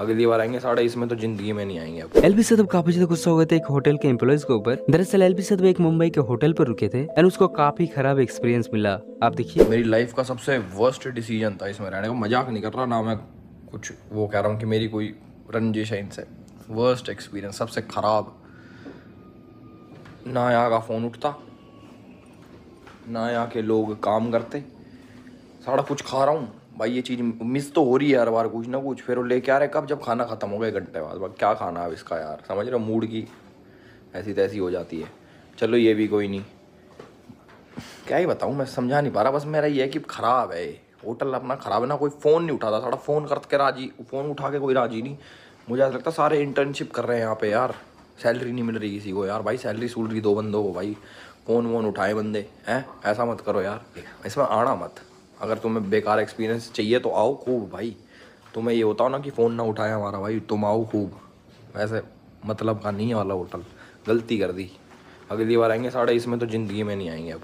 अगली बार आएंगे साढ़े इसमें तो जिंदगी में नहीं आएंगे अब एलबी सदब काफी ज्यादा गुस्सा हो गए थे एक होटल के एम्प्लॉयज के ऊपर दरअसल एलबी सदब एक मुंबई के होटल पर रुके थे एंड उसको काफी खराब एक्सपीरियंस मिला आप देखिए मेरी लाइफ का सबसे वर्स्ट डिसीजन था इसमें रहने का मजाक नहीं कर रहा ना मैं कुछ वो कह रहा हूँ कि मेरी कोई रंजिश है इनसे वर्स्ट एक्सपीरियंस सबसे खराब ना यहाँ का फ़ोन उठता ना यहाँ के लोग काम करते सारा कुछ खा रहा हूँ भाई ये चीज़ मिस तो हो रही है हर बार कुछ ना कुछ फिर वो लेके आ रहे कब जब खाना ख़त्म हो गया एक घंटे बाद क्या खाना अब इसका यार समझ रहे हो मूड की ऐसी तैसी हो जाती है चलो ये भी कोई नहीं क्या ही बताऊँ मैं समझा नहीं पा रहा बस मेरा ये है कि ख़राब है होटल अपना ख़राब है ना कोई फ़ोन नहीं उठाता सारा फ़ोन करके राजी फ़ोन उठा के कोई राजी नहीं मुझे ऐसा लगता सारे इंटर्नशिप कर रहे हैं यहाँ पे यार सैलरी नहीं मिल रही किसी को यार भाई सैलरी सुलरी दो बंदों को भाई फ़ोन वोन उठाए बंदे हैं ऐसा मत करो यार इसमें आना मत अगर तुम्हें बेकार एक्सपीरियंस चाहिए तो आओ खूब भाई तुम्हें ये होता हो ना कि फ़ोन ना उठाए हमारा भाई तुम आओ खूब वैसे मतलब का नहीं वाला होटल गलती कर दी अगली बार आएंगे साढ़े इसमें तो ज़िंदगी में नहीं आएंगे अब